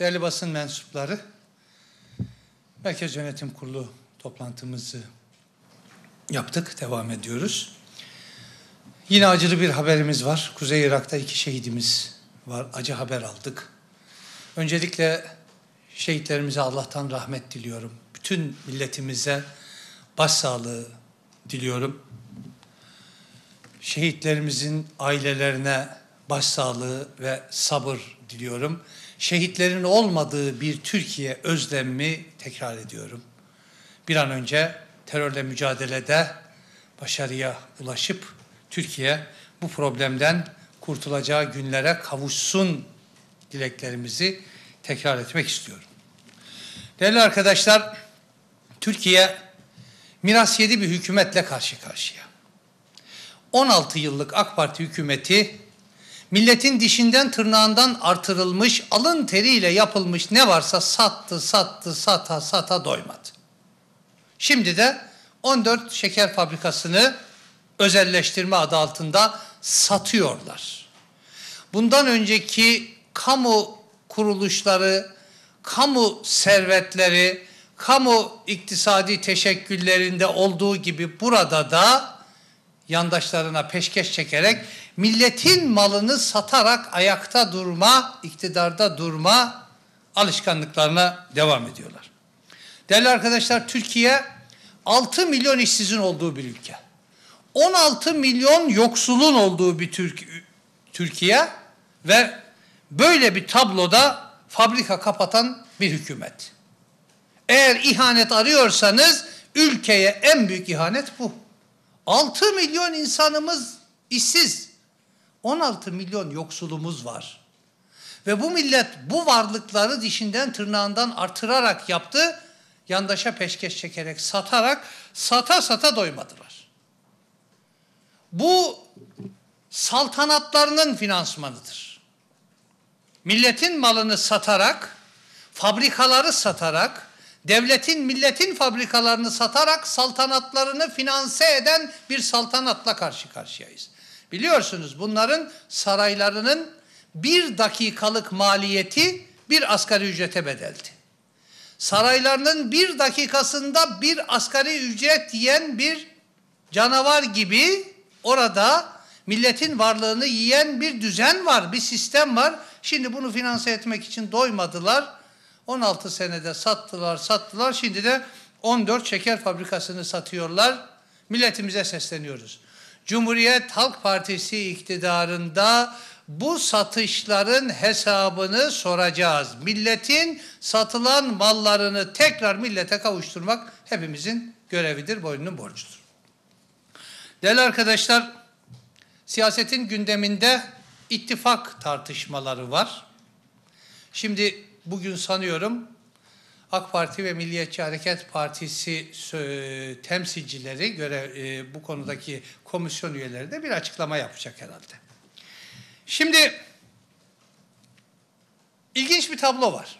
Değerli basın mensupları, Merkez Yönetim Kurulu toplantımızı yaptık, devam ediyoruz. Yine acılı bir haberimiz var. Kuzey Irak'ta iki şehidimiz var. Acı haber aldık. Öncelikle şehitlerimize Allah'tan rahmet diliyorum. Bütün milletimize başsağlığı diliyorum. Şehitlerimizin ailelerine başsağlığı ve sabır diliyorum şehitlerin olmadığı bir Türkiye özlemi tekrar ediyorum. Bir an önce terörle mücadelede başarıya ulaşıp Türkiye bu problemden kurtulacağı günlere kavuşsun dileklerimizi tekrar etmek istiyorum. Değerli arkadaşlar, Türkiye miras yedi bir hükümetle karşı karşıya. 16 yıllık AK Parti hükümeti Milletin dişinden tırnağından artırılmış, alın teriyle yapılmış ne varsa sattı, sattı, sata, sata doymadı. Şimdi de 14 şeker fabrikasını özelleştirme adı altında satıyorlar. Bundan önceki kamu kuruluşları, kamu servetleri, kamu iktisadi teşekküllerinde olduğu gibi burada da yandaşlarına peşkeş çekerek milletin malını satarak ayakta durma, iktidarda durma alışkanlıklarına devam ediyorlar. Değerli arkadaşlar Türkiye 6 milyon işsizin olduğu bir ülke. 16 milyon yoksulun olduğu bir Türk Türkiye ve böyle bir tabloda fabrika kapatan bir hükümet. Eğer ihanet arıyorsanız ülkeye en büyük ihanet bu. 6 milyon insanımız işsiz. 16 milyon yoksulumuz var. Ve bu millet bu varlıkları dişinden tırnağından artırarak yaptı. Yandaşa peşkeş çekerek, satarak, sata sata doymadılar. Bu saltanatlarının finansmanıdır. Milletin malını satarak, fabrikaları satarak, devletin milletin fabrikalarını satarak saltanatlarını finanse eden bir saltanatla karşı karşıyayız. Biliyorsunuz bunların saraylarının bir dakikalık maliyeti bir asgari ücrete bedeldi. Saraylarının bir dakikasında bir asgari ücret yiyen bir canavar gibi orada milletin varlığını yiyen bir düzen var, bir sistem var. Şimdi bunu finanse etmek için doymadılar. 16 senede sattılar, sattılar. Şimdi de 14 şeker fabrikasını satıyorlar. Milletimize sesleniyoruz. Cumhuriyet Halk Partisi iktidarında bu satışların hesabını soracağız. Milletin satılan mallarını tekrar millete kavuşturmak hepimizin görevidir, boynunun borcudur. Değerli arkadaşlar, siyasetin gündeminde ittifak tartışmaları var. Şimdi bugün sanıyorum AK Parti ve Milliyetçi Hareket Partisi e, temsilcileri göre e, bu konudaki komisyon üyeleri de bir açıklama yapacak herhalde. Şimdi ilginç bir tablo var.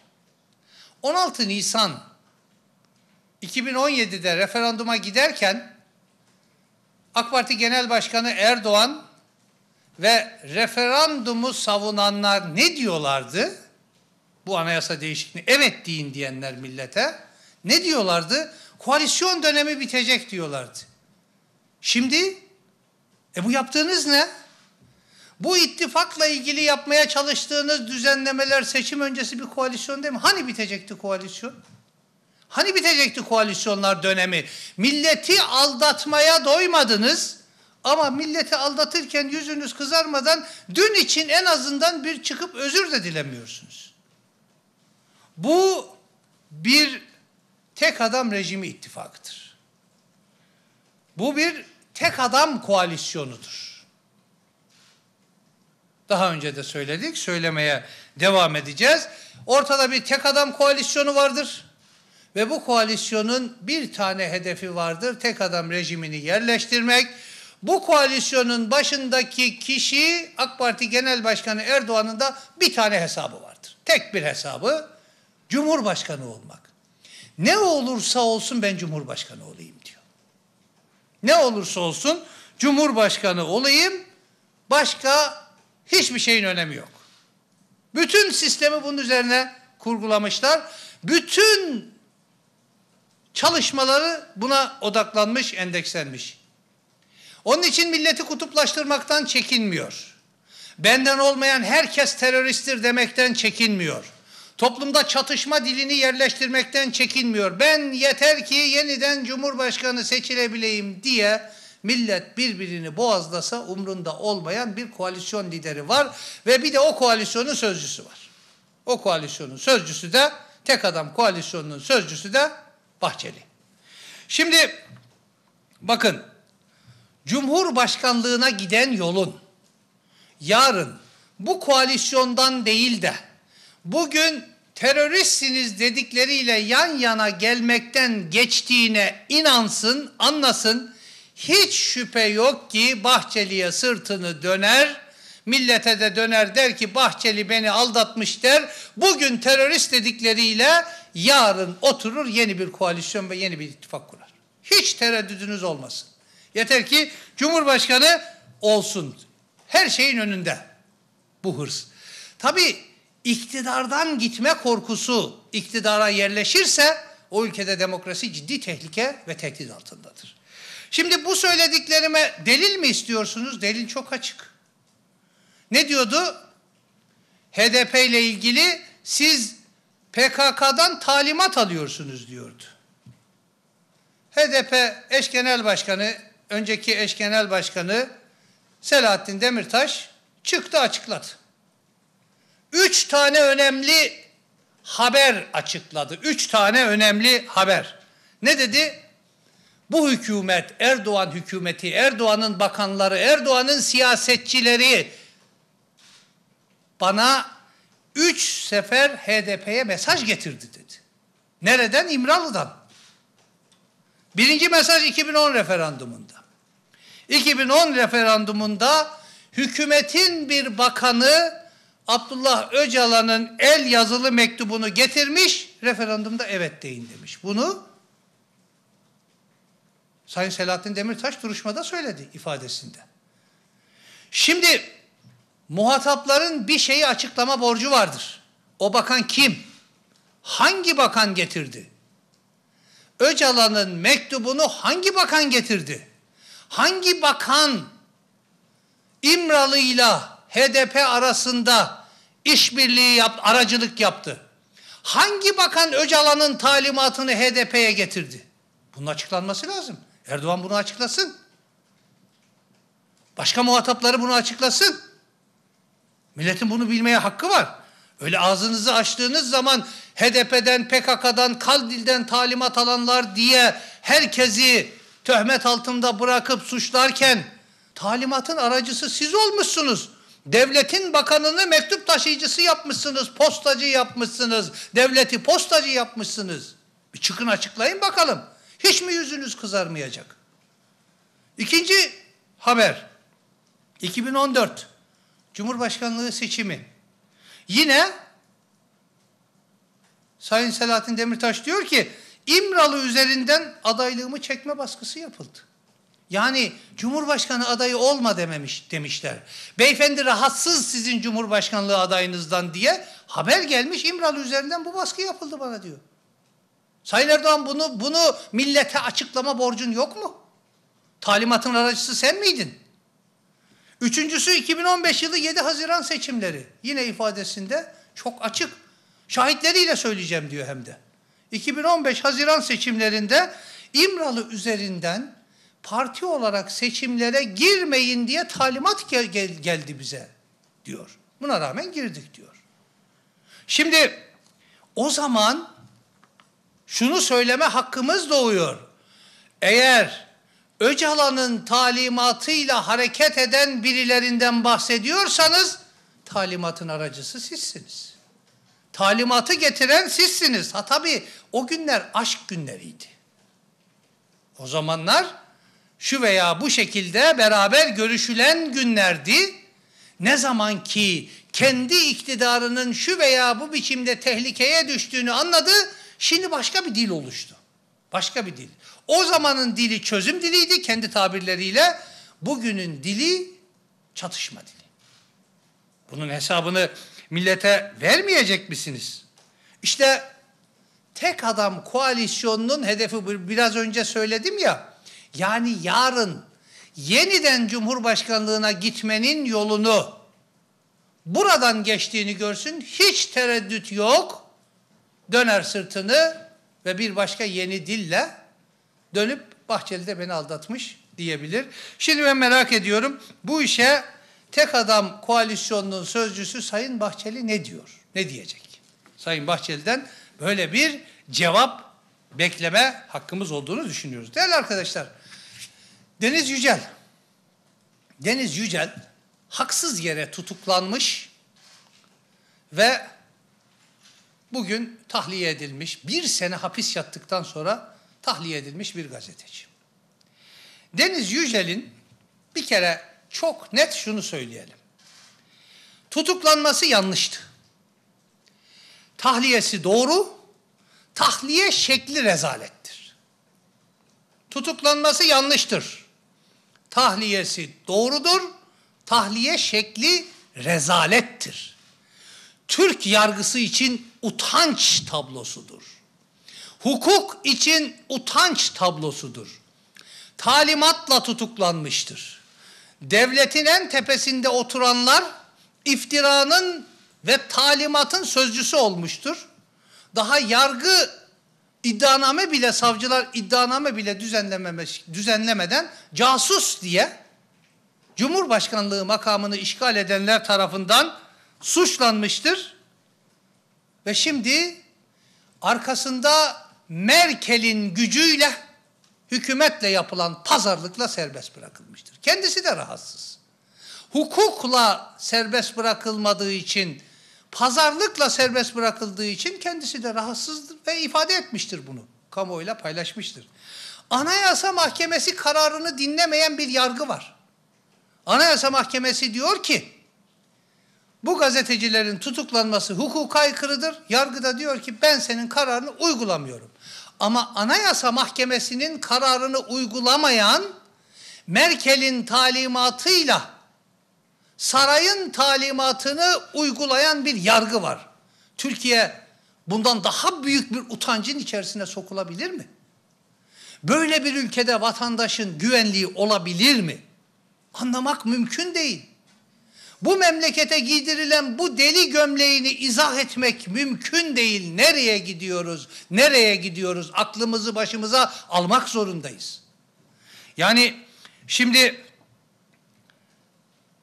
16 Nisan 2017'de referanduma giderken AK Parti Genel Başkanı Erdoğan ve referandumu savunanlar ne diyorlardı? bu anayasa değişikliğini evet deyin diyenler millete ne diyorlardı? Koalisyon dönemi bitecek diyorlardı. Şimdi e bu yaptığınız ne? Bu ittifakla ilgili yapmaya çalıştığınız düzenlemeler seçim öncesi bir koalisyon değil mi? Hani bitecekti koalisyon? Hani bitecekti koalisyonlar dönemi? Milleti aldatmaya doymadınız ama milleti aldatırken yüzünüz kızarmadan dün için en azından bir çıkıp özür de dilemiyorsunuz. Bu bir tek adam rejimi ittifakıdır. Bu bir tek adam koalisyonudur. Daha önce de söyledik, söylemeye devam edeceğiz. Ortada bir tek adam koalisyonu vardır. Ve bu koalisyonun bir tane hedefi vardır. Tek adam rejimini yerleştirmek. Bu koalisyonun başındaki kişi AK Parti Genel Başkanı Erdoğan'ın da bir tane hesabı vardır. Tek bir hesabı Cumhurbaşkanı olmak. Ne olursa olsun ben cumhurbaşkanı olayım diyor. Ne olursa olsun cumhurbaşkanı olayım. Başka hiçbir şeyin önemi yok. Bütün sistemi bunun üzerine kurgulamışlar. Bütün çalışmaları buna odaklanmış, endekslenmiş. Onun için milleti kutuplaştırmaktan çekinmiyor. Benden olmayan herkes teröristtir demekten çekinmiyor. Toplumda çatışma dilini yerleştirmekten çekinmiyor. Ben yeter ki yeniden Cumhurbaşkanı seçilebileyim diye millet birbirini boğazlasa umrunda olmayan bir koalisyon lideri var ve bir de o koalisyonun sözcüsü var. O koalisyonun sözcüsü de tek adam koalisyonunun sözcüsü de Bahçeli. Şimdi bakın Cumhurbaşkanlığına giden yolun yarın bu koalisyondan değil de bugün teröristsiniz dedikleriyle yan yana gelmekten geçtiğine inansın, anlasın. Hiç şüphe yok ki Bahçeli'ye sırtını döner, millete de döner der ki Bahçeli beni aldatmış der. Bugün terörist dedikleriyle yarın oturur yeni bir koalisyon ve yeni bir ittifak kurar. Hiç tereddüdünüz olmasın. Yeter ki Cumhurbaşkanı olsun. Her şeyin önünde bu hırs. Tabii iktidardan gitme korkusu iktidara yerleşirse o ülkede demokrasi ciddi tehlike ve tehdit altındadır. Şimdi bu söylediklerime delil mi istiyorsunuz? Delil çok açık. Ne diyordu? HDP ile ilgili siz PKK'dan talimat alıyorsunuz diyordu. HDP eş genel başkanı, önceki eş genel başkanı Selahattin Demirtaş çıktı açıkladı üç tane önemli haber açıkladı. Üç tane önemli haber. Ne dedi? Bu hükümet, Erdoğan hükümeti, Erdoğan'ın bakanları, Erdoğan'ın siyasetçileri bana üç sefer HDP'ye mesaj getirdi dedi. Nereden? İmralı'dan. Birinci mesaj 2010 referandumunda. 2010 referandumunda hükümetin bir bakanı Abdullah Öcalan'ın el yazılı mektubunu getirmiş, referandumda evet deyin demiş. Bunu Sayın Selahattin Demirtaş duruşmada söyledi ifadesinde. Şimdi muhatapların bir şeyi açıklama borcu vardır. O bakan kim? Hangi bakan getirdi? Öcalan'ın mektubunu hangi bakan getirdi? Hangi bakan İmralı'yla HDP arasında işbirliği yaptı, aracılık yaptı. Hangi bakan Öcalan'ın talimatını HDP'ye getirdi? Bunun açıklanması lazım. Erdoğan bunu açıklasın. Başka muhatapları bunu açıklasın. Milletin bunu bilmeye hakkı var. Öyle ağzınızı açtığınız zaman HDP'den, PKK'dan, Kaldil'den talimat alanlar diye herkesi töhmet altında bırakıp suçlarken talimatın aracısı siz olmuşsunuz. Devletin bakanını mektup taşıyıcısı yapmışsınız, postacı yapmışsınız, devleti postacı yapmışsınız. Bir çıkın açıklayın bakalım. Hiç mi yüzünüz kızarmayacak? İkinci haber. 2014 Cumhurbaşkanlığı seçimi. Yine Sayın Selahattin Demirtaş diyor ki İmralı üzerinden adaylığımı çekme baskısı yapıldı. Yani Cumhurbaşkanı adayı olma dememiş demişler. Beyefendi rahatsız sizin Cumhurbaşkanlığı adayınızdan diye haber gelmiş İmralı üzerinden bu baskı yapıldı bana diyor. Sayın Erdoğan bunu bunu millete açıklama borcun yok mu? Talimatın aracısı sen miydin? Üçüncüsü 2015 yılı 7 Haziran seçimleri. Yine ifadesinde çok açık. Şahitleriyle söyleyeceğim diyor hem de. 2015 Haziran seçimlerinde İmralı üzerinden parti olarak seçimlere girmeyin diye talimat gel, gel, geldi bize diyor. Buna rağmen girdik diyor. Şimdi o zaman şunu söyleme hakkımız doğuyor. Eğer Öcalan'ın talimatıyla hareket eden birilerinden bahsediyorsanız talimatın aracısı sizsiniz. Talimatı getiren sizsiniz. Ha tabii o günler aşk günleriydi. O zamanlar şu veya bu şekilde beraber görüşülen günlerdi. Ne zaman ki kendi iktidarının şu veya bu biçimde tehlikeye düştüğünü anladı, şimdi başka bir dil oluştu. Başka bir dil. O zamanın dili çözüm diliydi kendi tabirleriyle. Bugünün dili çatışma dili. Bunun hesabını millete vermeyecek misiniz? İşte tek adam koalisyonunun hedefi biraz önce söyledim ya yani yarın yeniden Cumhurbaşkanlığına gitmenin yolunu buradan geçtiğini görsün. Hiç tereddüt yok. Döner sırtını ve bir başka yeni dille dönüp Bahçeli de beni aldatmış diyebilir. Şimdi ben merak ediyorum bu işe tek adam koalisyonunun sözcüsü Sayın Bahçeli ne diyor? Ne diyecek? Sayın Bahçeli'den böyle bir cevap bekleme hakkımız olduğunu düşünüyoruz. Değerli arkadaşlar, Deniz Yücel. Deniz Yücel haksız yere tutuklanmış ve bugün tahliye edilmiş. Bir sene hapis yattıktan sonra tahliye edilmiş bir gazeteci. Deniz Yücel'in bir kere çok net şunu söyleyelim. Tutuklanması yanlıştı. Tahliyesi doğru, tahliye şekli rezalettir. Tutuklanması yanlıştır tahliyesi doğrudur. Tahliye şekli rezalettir. Türk yargısı için utanç tablosudur. Hukuk için utanç tablosudur. Talimatla tutuklanmıştır. Devletin en tepesinde oturanlar iftiranın ve talimatın sözcüsü olmuştur. Daha yargı İddianame bile savcılar iddianame bile düzenlemeden casus diye Cumhurbaşkanlığı makamını işgal edenler tarafından suçlanmıştır. Ve şimdi arkasında Merkel'in gücüyle hükümetle yapılan pazarlıkla serbest bırakılmıştır. Kendisi de rahatsız. Hukukla serbest bırakılmadığı için pazarlıkla serbest bırakıldığı için kendisi de rahatsızdır ve ifade etmiştir bunu. Kamuoyuyla paylaşmıştır. Anayasa Mahkemesi kararını dinlemeyen bir yargı var. Anayasa Mahkemesi diyor ki bu gazetecilerin tutuklanması hukuka aykırıdır. Yargı da diyor ki ben senin kararını uygulamıyorum. Ama Anayasa Mahkemesi'nin kararını uygulamayan Merkel'in talimatıyla sarayın talimatını uygulayan bir yargı var. Türkiye bundan daha büyük bir utancın içerisine sokulabilir mi? Böyle bir ülkede vatandaşın güvenliği olabilir mi? Anlamak mümkün değil. Bu memlekete giydirilen bu deli gömleğini izah etmek mümkün değil. Nereye gidiyoruz? Nereye gidiyoruz? Aklımızı başımıza almak zorundayız. Yani şimdi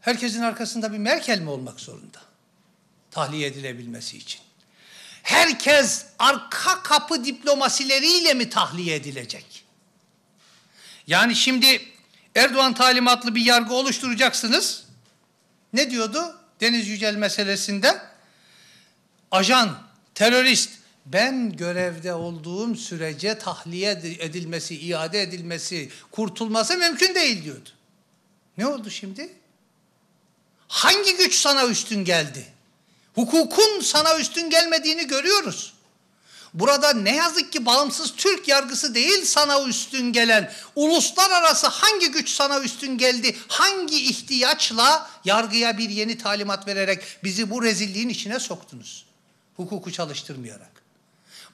herkesin arkasında bir Merkel mi olmak zorunda? Tahliye edilebilmesi için. Herkes arka kapı diplomasileriyle mi tahliye edilecek? Yani şimdi Erdoğan talimatlı bir yargı oluşturacaksınız. Ne diyordu Deniz Yücel meselesinde? Ajan, terörist, ben görevde olduğum sürece tahliye edilmesi, iade edilmesi, kurtulması mümkün değil diyordu. Ne oldu şimdi? Hangi güç sana üstün geldi? Hukukun sana üstün gelmediğini görüyoruz. Burada ne yazık ki bağımsız Türk yargısı değil sana üstün gelen. Uluslararası hangi güç sana üstün geldi? Hangi ihtiyaçla yargıya bir yeni talimat vererek bizi bu rezilliğin içine soktunuz? Hukuku çalıştırmayarak.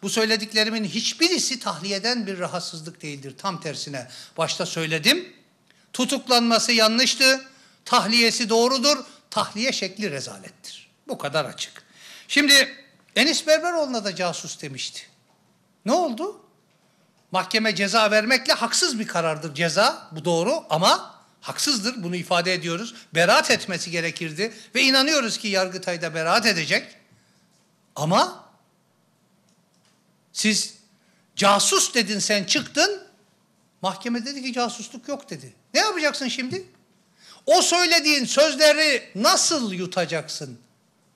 Bu söylediklerimin hiçbirisi tahliyeden bir rahatsızlık değildir. Tam tersine başta söyledim. Tutuklanması yanlıştı Tahliyesi doğrudur, tahliye şekli rezalettir. Bu kadar açık. Şimdi Enis Berberoğlu'na da casus demişti. Ne oldu? Mahkeme ceza vermekle haksız bir karardır ceza. Bu doğru ama haksızdır. Bunu ifade ediyoruz. Beraat etmesi gerekirdi ve inanıyoruz ki yargıtayda da beraat edecek. Ama siz casus dedin sen çıktın. Mahkeme dedi ki casusluk yok dedi. Ne yapacaksın şimdi? O söylediğin sözleri nasıl yutacaksın?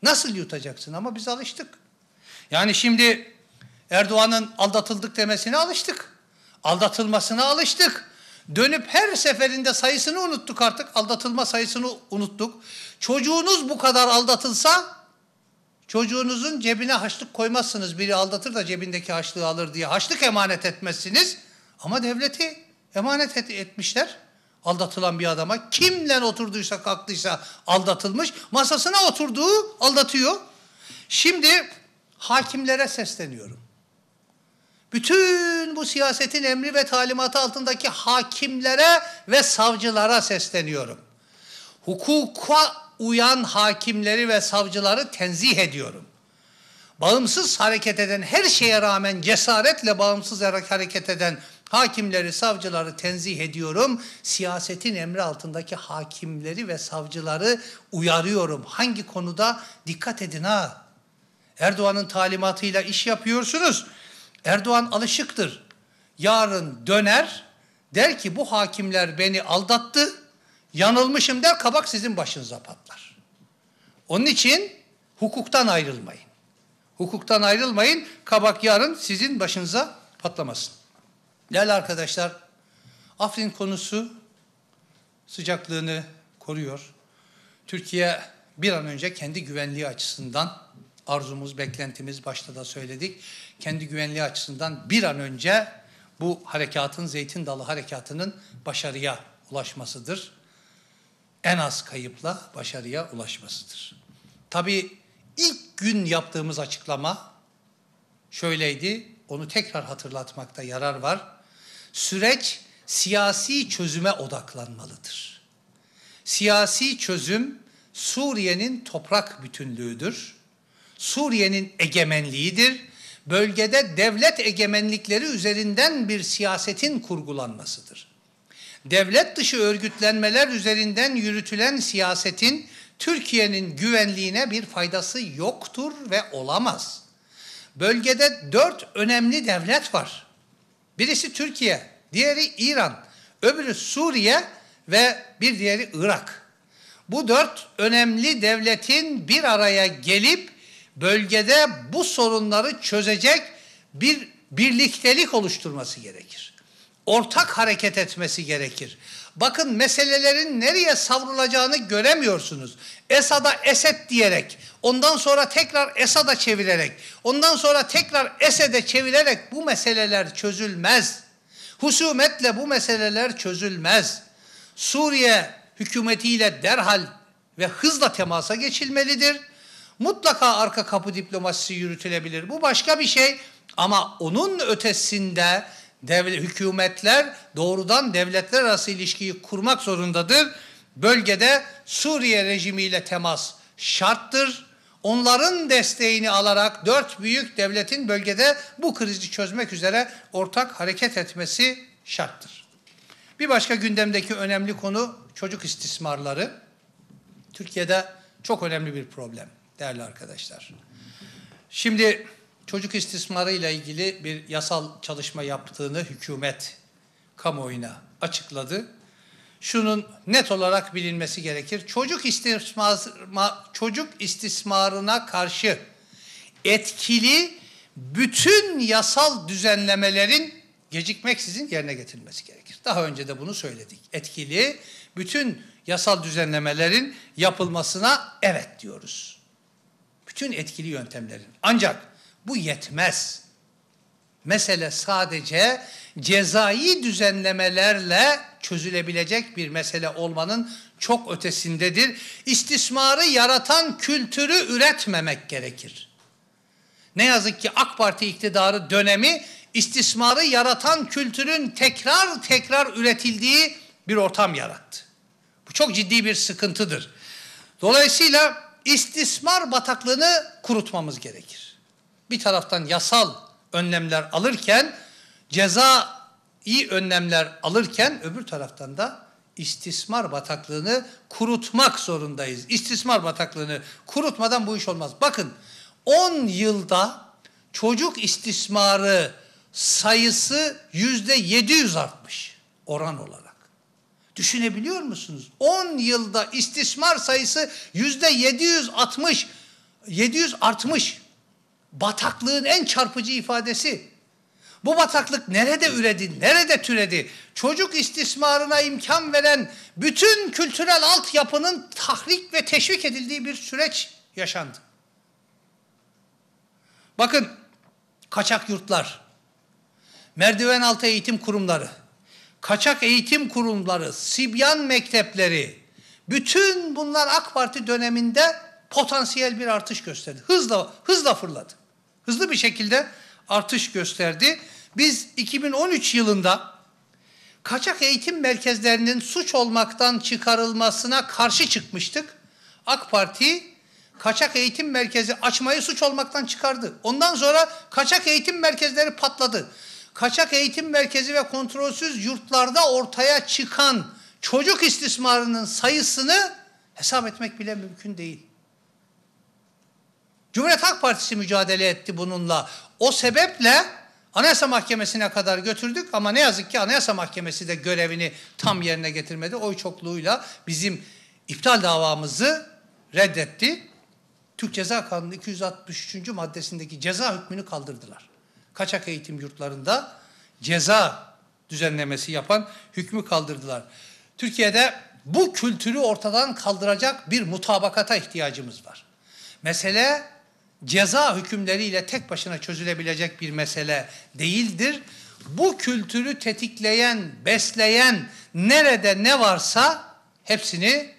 Nasıl yutacaksın? Ama biz alıştık. Yani şimdi Erdoğan'ın aldatıldık demesine alıştık. Aldatılmasına alıştık. Dönüp her seferinde sayısını unuttuk artık. Aldatılma sayısını unuttuk. Çocuğunuz bu kadar aldatılsa çocuğunuzun cebine haçlık koymazsınız. Biri aldatır da cebindeki haçlığı alır diye. Haçlık emanet etmezsiniz. Ama devleti emanet et etmişler. Aldatılan bir adama kimle oturduysa kalktıysa aldatılmış. Masasına oturduğu aldatıyor. Şimdi hakimlere sesleniyorum. Bütün bu siyasetin emri ve talimatı altındaki hakimlere ve savcılara sesleniyorum. Hukuka uyan hakimleri ve savcıları tenzih ediyorum. Bağımsız hareket eden her şeye rağmen cesaretle bağımsız hareket eden Hakimleri, savcıları tenzih ediyorum. Siyasetin emri altındaki hakimleri ve savcıları uyarıyorum. Hangi konuda? Dikkat edin ha. Erdoğan'ın talimatıyla iş yapıyorsunuz. Erdoğan alışıktır. Yarın döner, der ki bu hakimler beni aldattı, yanılmışım der, kabak sizin başınıza patlar. Onun için hukuktan ayrılmayın. Hukuktan ayrılmayın, kabak yarın sizin başınıza patlamasın. Değerli arkadaşlar, Afrin konusu sıcaklığını koruyor. Türkiye bir an önce kendi güvenliği açısından arzumuz, beklentimiz başta da söyledik. Kendi güvenliği açısından bir an önce bu harekatın, Zeytin Dalı harekatının başarıya ulaşmasıdır. En az kayıpla başarıya ulaşmasıdır. Tabii ilk gün yaptığımız açıklama şöyleydi. Onu tekrar hatırlatmakta yarar var süreç siyasi çözüme odaklanmalıdır. Siyasi çözüm Suriye'nin toprak bütünlüğüdür. Suriye'nin egemenliğidir. Bölgede devlet egemenlikleri üzerinden bir siyasetin kurgulanmasıdır. Devlet dışı örgütlenmeler üzerinden yürütülen siyasetin Türkiye'nin güvenliğine bir faydası yoktur ve olamaz. Bölgede dört önemli devlet var. Birisi Türkiye, diğeri İran, öbürü Suriye ve bir diğeri Irak. Bu dört önemli devletin bir araya gelip bölgede bu sorunları çözecek bir birliktelik oluşturması gerekir ortak hareket etmesi gerekir. Bakın meselelerin nereye savrulacağını göremiyorsunuz. Esad'a Esed diyerek, ondan sonra tekrar Esad'a çevirerek, ondan sonra tekrar Esed'e çevirerek bu meseleler çözülmez. Husumetle bu meseleler çözülmez. Suriye hükümetiyle derhal ve hızla temasa geçilmelidir. Mutlaka arka kapı diplomasisi yürütülebilir. Bu başka bir şey ama onun ötesinde devlet, hükümetler doğrudan devletler arası ilişkiyi kurmak zorundadır. Bölgede Suriye rejimiyle temas şarttır. Onların desteğini alarak dört büyük devletin bölgede bu krizi çözmek üzere ortak hareket etmesi şarttır. Bir başka gündemdeki önemli konu çocuk istismarları. Türkiye'de çok önemli bir problem değerli arkadaşlar. Şimdi çocuk istismarıyla ilgili bir yasal çalışma yaptığını hükümet kamuoyuna açıkladı. Şunun net olarak bilinmesi gerekir. Çocuk istismar çocuk istismarına karşı etkili bütün yasal düzenlemelerin gecikmeksizin yerine getirilmesi gerekir. Daha önce de bunu söyledik. Etkili bütün yasal düzenlemelerin yapılmasına evet diyoruz. Bütün etkili yöntemlerin. Ancak bu yetmez. Mesele sadece cezai düzenlemelerle çözülebilecek bir mesele olmanın çok ötesindedir. İstismarı yaratan kültürü üretmemek gerekir. Ne yazık ki AK Parti iktidarı dönemi istismarı yaratan kültürün tekrar tekrar üretildiği bir ortam yarattı. Bu çok ciddi bir sıkıntıdır. Dolayısıyla istismar bataklığını kurutmamız gerekir bir taraftan yasal önlemler alırken ceza iyi önlemler alırken öbür taraftan da istismar bataklığını kurutmak zorundayız. İstismar bataklığını kurutmadan bu iş olmaz. Bakın 10 yılda çocuk istismarı sayısı yüzde 700 artmış oran olarak. Düşünebiliyor musunuz? 10 yılda istismar sayısı yüzde 760 700 artmış bataklığın en çarpıcı ifadesi. Bu bataklık nerede üredi, nerede türedi? Çocuk istismarına imkan veren bütün kültürel altyapının tahrik ve teşvik edildiği bir süreç yaşandı. Bakın kaçak yurtlar, merdiven altı eğitim kurumları, kaçak eğitim kurumları, sibyan mektepleri, bütün bunlar AK Parti döneminde potansiyel bir artış gösterdi. Hızla hızla fırladı. Hızlı bir şekilde artış gösterdi. Biz 2013 yılında kaçak eğitim merkezlerinin suç olmaktan çıkarılmasına karşı çıkmıştık. AK Parti kaçak eğitim merkezi açmayı suç olmaktan çıkardı. Ondan sonra kaçak eğitim merkezleri patladı. Kaçak eğitim merkezi ve kontrolsüz yurtlarda ortaya çıkan çocuk istismarının sayısını hesap etmek bile mümkün değil. Cumhuriyet Halk Partisi mücadele etti bununla. O sebeple Anayasa Mahkemesi'ne kadar götürdük ama ne yazık ki Anayasa Mahkemesi de görevini tam yerine getirmedi. Oy çokluğuyla bizim iptal davamızı reddetti. Türk Ceza Kanunu 263. maddesindeki ceza hükmünü kaldırdılar. Kaçak eğitim yurtlarında ceza düzenlemesi yapan hükmü kaldırdılar. Türkiye'de bu kültürü ortadan kaldıracak bir mutabakata ihtiyacımız var. Mesele ceza hükümleriyle tek başına çözülebilecek bir mesele değildir. Bu kültürü tetikleyen, besleyen nerede ne varsa hepsini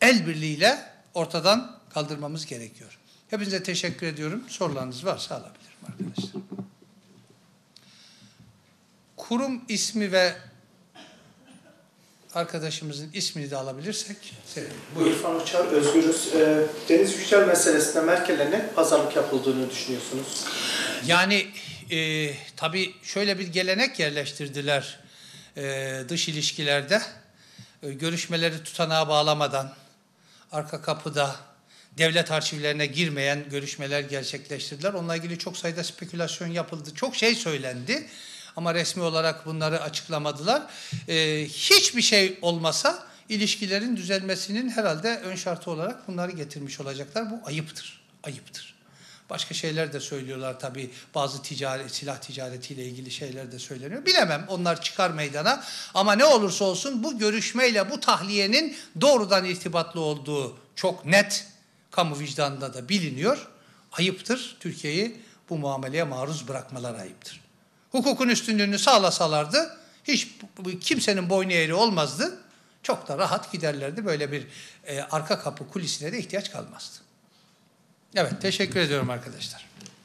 el birliğiyle ortadan kaldırmamız gerekiyor. Hepinize teşekkür ediyorum. Sorularınız varsa alabilirim arkadaşlar. Kurum ismi ve arkadaşımızın ismini de alabilirsek sevinirim. İrfan Uçar, Özgürüz. Ee, Deniz Yücel meselesinde Merkel'e ne pazarlık yapıldığını düşünüyorsunuz? Yani e, tabii şöyle bir gelenek yerleştirdiler e, dış ilişkilerde. E, görüşmeleri tutanağa bağlamadan, arka kapıda, devlet arşivlerine girmeyen görüşmeler gerçekleştirdiler. Onunla ilgili çok sayıda spekülasyon yapıldı. Çok şey söylendi ama resmi olarak bunları açıklamadılar. E, hiçbir şey olmasa ilişkilerin düzelmesinin herhalde ön şartı olarak bunları getirmiş olacaklar. Bu ayıptır, ayıptır. Başka şeyler de söylüyorlar tabi Bazı ticaret, silah ticaretiyle ilgili şeyler de söyleniyor. Bilemem onlar çıkar meydana. Ama ne olursa olsun bu görüşmeyle bu tahliyenin doğrudan irtibatlı olduğu çok net. Kamu vicdanında da biliniyor. Ayıptır. Türkiye'yi bu muameleye maruz bırakmalar ayıptır hukukun üstünlüğünü sağlasalardı hiç kimsenin boynu eğri olmazdı. Çok da rahat giderlerdi. Böyle bir e, arka kapı kulisine de ihtiyaç kalmazdı. Evet teşekkür ediyorum arkadaşlar.